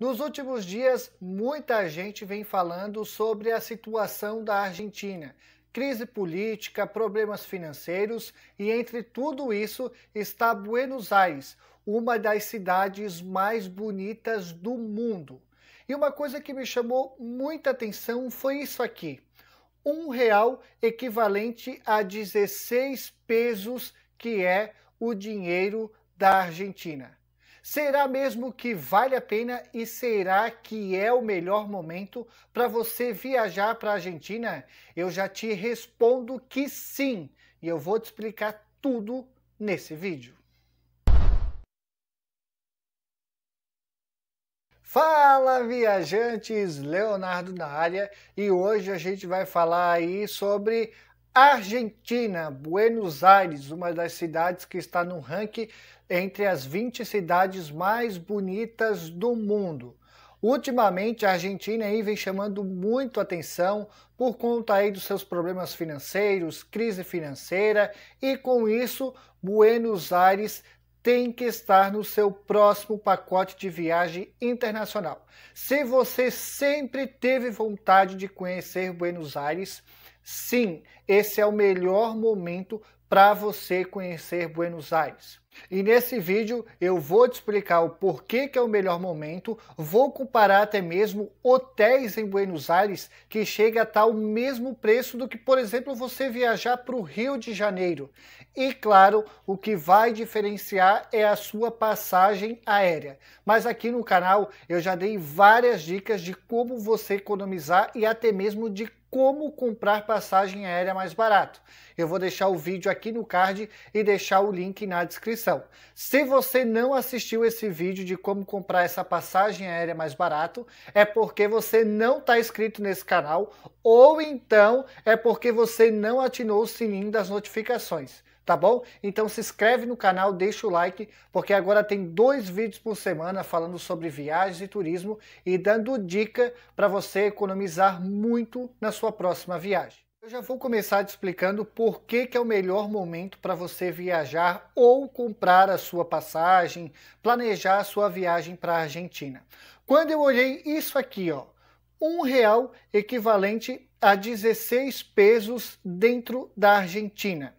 Nos últimos dias, muita gente vem falando sobre a situação da Argentina. Crise política, problemas financeiros e entre tudo isso está Buenos Aires, uma das cidades mais bonitas do mundo. E uma coisa que me chamou muita atenção foi isso aqui: um real equivalente a 16 pesos, que é o dinheiro da Argentina. Será mesmo que vale a pena e será que é o melhor momento para você viajar para a Argentina? Eu já te respondo que sim e eu vou te explicar tudo nesse vídeo. Fala viajantes, Leonardo na área e hoje a gente vai falar aí sobre Argentina, Buenos Aires, uma das cidades que está no ranking entre as 20 cidades mais bonitas do mundo. Ultimamente, a Argentina aí vem chamando muito atenção por conta aí dos seus problemas financeiros, crise financeira, e com isso, Buenos Aires tem que estar no seu próximo pacote de viagem internacional. Se você sempre teve vontade de conhecer Buenos Aires, sim, esse é o melhor momento para você conhecer Buenos Aires. E nesse vídeo eu vou te explicar o porquê que é o melhor momento, vou comparar até mesmo hotéis em Buenos Aires que chega a estar o mesmo preço do que, por exemplo, você viajar para o Rio de Janeiro. E claro, o que vai diferenciar é a sua passagem aérea. Mas aqui no canal eu já dei várias dicas de como você economizar e até mesmo de como comprar passagem aérea mais barato. Eu vou deixar o vídeo aqui no card e deixar o link na descrição. Se você não assistiu esse vídeo de como comprar essa passagem aérea mais barato, é porque você não está inscrito nesse canal ou então é porque você não atinou o sininho das notificações tá bom? Então se inscreve no canal, deixa o like, porque agora tem dois vídeos por semana falando sobre viagens e turismo e dando dica para você economizar muito na sua próxima viagem. Eu já vou começar te explicando por que, que é o melhor momento para você viajar ou comprar a sua passagem, planejar a sua viagem para a Argentina. Quando eu olhei isso aqui, ó, um real equivalente a 16 pesos dentro da Argentina.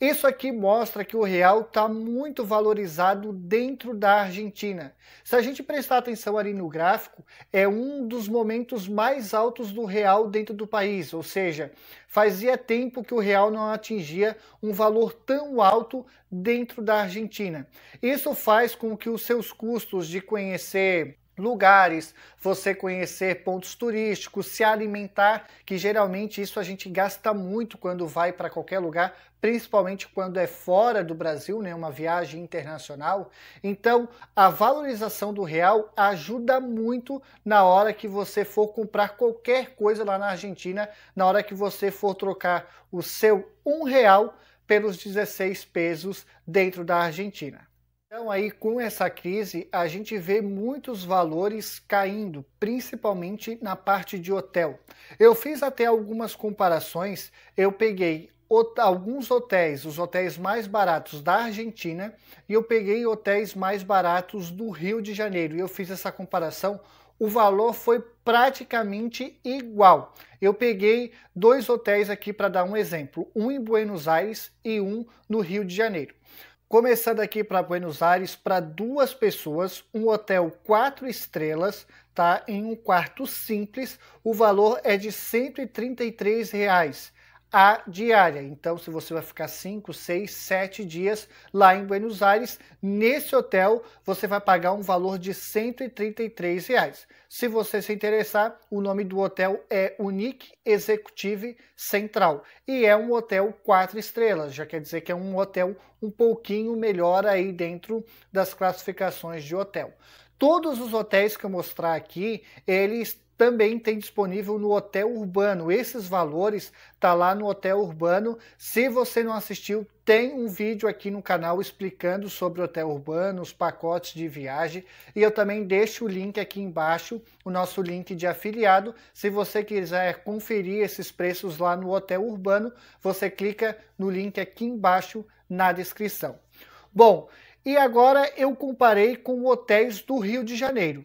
Isso aqui mostra que o real está muito valorizado dentro da Argentina. Se a gente prestar atenção ali no gráfico, é um dos momentos mais altos do real dentro do país, ou seja, fazia tempo que o real não atingia um valor tão alto dentro da Argentina. Isso faz com que os seus custos de conhecer lugares, você conhecer pontos turísticos, se alimentar, que geralmente isso a gente gasta muito quando vai para qualquer lugar, principalmente quando é fora do Brasil, né, uma viagem internacional. Então, a valorização do real ajuda muito na hora que você for comprar qualquer coisa lá na Argentina, na hora que você for trocar o seu um real pelos 16 pesos dentro da Argentina. Então, aí com essa crise, a gente vê muitos valores caindo, principalmente na parte de hotel. Eu fiz até algumas comparações, eu peguei alguns hotéis, os hotéis mais baratos da Argentina, e eu peguei hotéis mais baratos do Rio de Janeiro. E eu fiz essa comparação, o valor foi praticamente igual. Eu peguei dois hotéis aqui para dar um exemplo, um em Buenos Aires e um no Rio de Janeiro. Começando aqui para Buenos Aires, para duas pessoas, um hotel quatro estrelas, tá? Em um quarto simples, o valor é de 133 reais a diária. Então, se você vai ficar 5, 6, 7 dias lá em Buenos Aires, nesse hotel você vai pagar um valor de 133 reais. Se você se interessar, o nome do hotel é Unique Executive Central e é um hotel quatro estrelas, já quer dizer que é um hotel um pouquinho melhor aí dentro das classificações de hotel. Todos os hotéis que eu mostrar aqui, eles também tem disponível no Hotel Urbano. Esses valores tá lá no Hotel Urbano. Se você não assistiu, tem um vídeo aqui no canal explicando sobre o Hotel Urbano, os pacotes de viagem, e eu também deixo o link aqui embaixo, o nosso link de afiliado. Se você quiser conferir esses preços lá no Hotel Urbano, você clica no link aqui embaixo na descrição. Bom, e agora eu comparei com hotéis do Rio de Janeiro.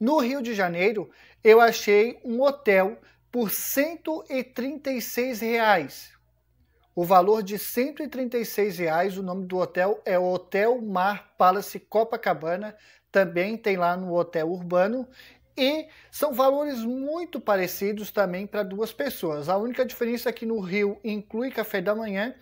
No Rio de Janeiro, eu achei um hotel por 136 reais. O valor de 136 reais, o nome do hotel é Hotel Mar Palace Copacabana, também tem lá no hotel urbano e são valores muito parecidos também para duas pessoas. A única diferença é que no Rio inclui café da manhã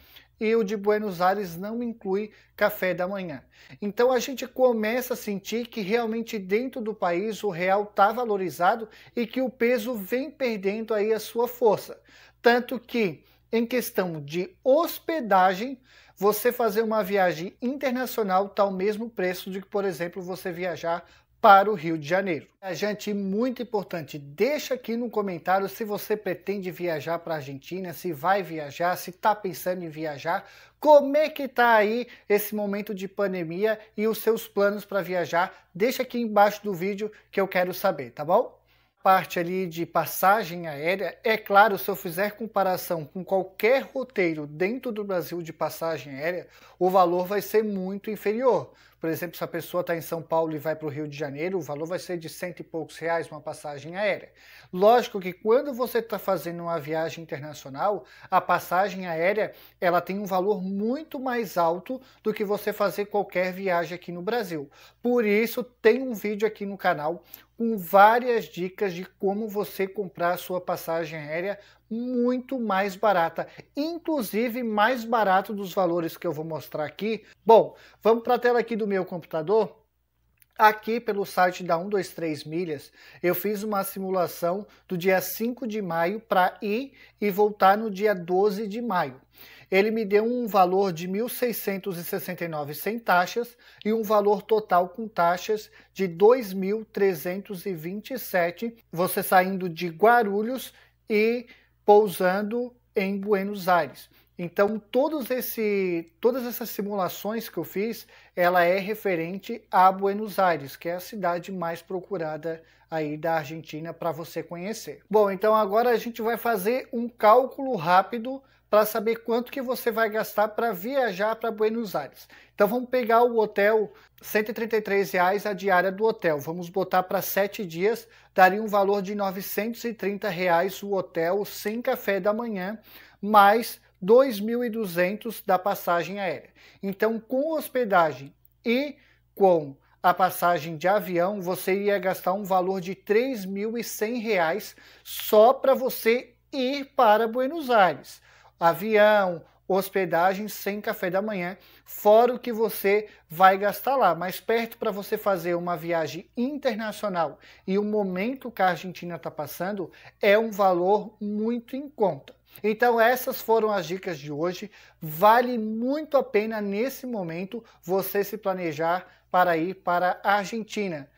e o de Buenos Aires não inclui café da manhã. Então a gente começa a sentir que realmente dentro do país o real está valorizado e que o peso vem perdendo aí a sua força. Tanto que em questão de hospedagem, você fazer uma viagem internacional está o mesmo preço de que, por exemplo, você viajar para o Rio de Janeiro. gente muito importante, deixa aqui no comentário se você pretende viajar para a Argentina, se vai viajar, se está pensando em viajar, como é que está aí esse momento de pandemia e os seus planos para viajar. Deixa aqui embaixo do vídeo que eu quero saber, tá bom? parte ali de passagem aérea, é claro, se eu fizer comparação com qualquer roteiro dentro do Brasil de passagem aérea, o valor vai ser muito inferior. Por exemplo, se a pessoa está em São Paulo e vai para o Rio de Janeiro, o valor vai ser de cento e poucos reais uma passagem aérea. Lógico que quando você está fazendo uma viagem internacional, a passagem aérea ela tem um valor muito mais alto do que você fazer qualquer viagem aqui no Brasil. Por isso, tem um vídeo aqui no canal com várias dicas de como você comprar a sua passagem aérea muito mais barata, inclusive mais barato dos valores que eu vou mostrar aqui. Bom, vamos para a tela aqui do meu computador Aqui pelo site da 123 Milhas, eu fiz uma simulação do dia 5 de maio para ir e voltar no dia 12 de maio. Ele me deu um valor de 1.669 sem taxas e um valor total com taxas de 2.327, você saindo de Guarulhos e pousando em Buenos Aires. Então, todos esse, todas essas simulações que eu fiz, ela é referente a Buenos Aires, que é a cidade mais procurada aí da Argentina para você conhecer. Bom, então agora a gente vai fazer um cálculo rápido para saber quanto que você vai gastar para viajar para Buenos Aires. Então vamos pegar o hotel, 133 reais a diária do hotel. Vamos botar para sete dias, daria um valor de 930 reais o hotel sem café da manhã, mais 2.200 da passagem aérea. Então, com hospedagem e com a passagem de avião, você ia gastar um valor de R$ reais só para você ir para Buenos Aires. Avião, hospedagem sem café da manhã, fora o que você vai gastar lá. Mas perto para você fazer uma viagem internacional e o momento que a Argentina está passando é um valor muito em conta. Então, essas foram as dicas de hoje. Vale muito a pena, nesse momento, você se planejar para ir para a Argentina.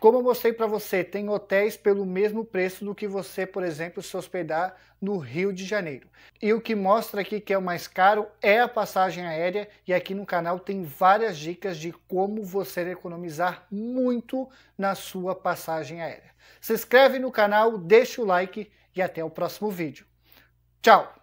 Como eu mostrei para você, tem hotéis pelo mesmo preço do que você, por exemplo, se hospedar no Rio de Janeiro. E o que mostra aqui que é o mais caro é a passagem aérea, e aqui no canal tem várias dicas de como você economizar muito na sua passagem aérea. Se inscreve no canal, deixa o like e até o próximo vídeo. Ciao